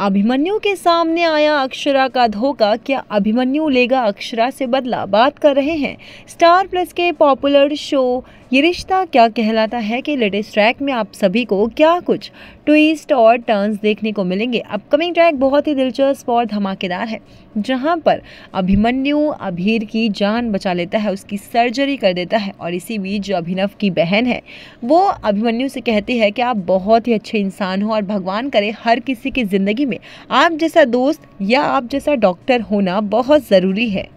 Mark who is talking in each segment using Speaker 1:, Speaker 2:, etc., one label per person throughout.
Speaker 1: अभिमन्यु के सामने आया अक्षरा का धोखा क्या अभिमन्यु लेगा अक्षरा से बदला बात कर रहे हैं स्टार प्लस के पॉपुलर शो ये रिश्ता क्या कहलाता है कि लेटेस्ट ट्रैक में आप सभी को क्या कुछ ट्विस्ट और टर्न्स देखने को मिलेंगे अपकमिंग ट्रैक बहुत ही दिलचस्प और धमाकेदार है जहाँ पर अभिमन्यु अभीर की जान बचा लेता है उसकी सर्जरी कर देता है और इसी बीच जो अभिनव की बहन है वो अभिमन्यु से कहती है कि आप बहुत ही अच्छे इंसान हो और भगवान करे हर किसी की ज़िंदगी में आप जैसा दोस्त या आप जैसा डॉक्टर होना बहुत ज़रूरी है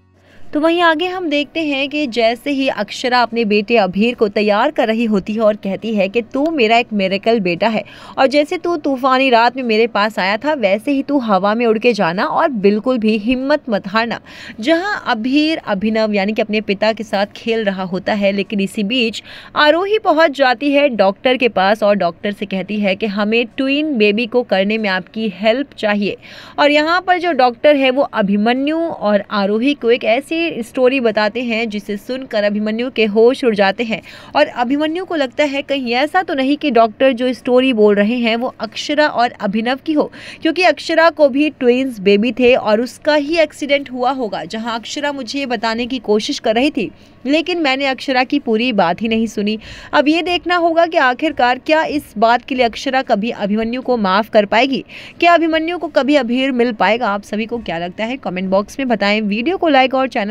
Speaker 1: तो वहीं आगे हम देखते हैं कि जैसे ही अक्षरा अपने बेटे अभीर को तैयार कर रही होती है और कहती है कि तू मेरा एक मेरेकल बेटा है और जैसे तू तूफानी रात में मेरे पास आया था वैसे ही तू हवा में उड़ के जाना और बिल्कुल भी हिम्मत मत हारना जहां अभीर अभिनव यानी कि अपने पिता के साथ खेल रहा होता है लेकिन इसी बीच आरोही पहुँच जाती है डॉक्टर के पास और डॉक्टर से कहती है कि हमें ट्विन बेबी को करने में आपकी हेल्प चाहिए और यहाँ पर जो डॉक्टर है वो अभिमन्यु और आरोही को एक ऐसी ऐसी स्टोरी बताते हैं जिसे सुनकर अभिमन्यु के होश उड़ जाते हैं और अभिमन्यु को लगता है कहीं ऐसा तो नहीं कि डॉक्टर जो स्टोरी बोल रहे हैं वो अक्षरा और अभिनव की हो क्योंकि अक्षरा को भी ट्विंस बेबी थे और उसका ही एक्सीडेंट हुआ होगा जहाँ अक्षरा मुझे ये बताने की कोशिश कर रही थी लेकिन मैंने अक्षरा की पूरी बात ही नहीं सुनी अब ये देखना होगा कि आखिरकार क्या इस बात के लिए अक्षरा कभी अभिमन्यु को माफ़ कर पाएगी क्या अभिमन्यु को कभी अभीर मिल पाएगा आप सभी को क्या लगता है कमेंट बॉक्स में बताएं वीडियो को लाइक और चैनल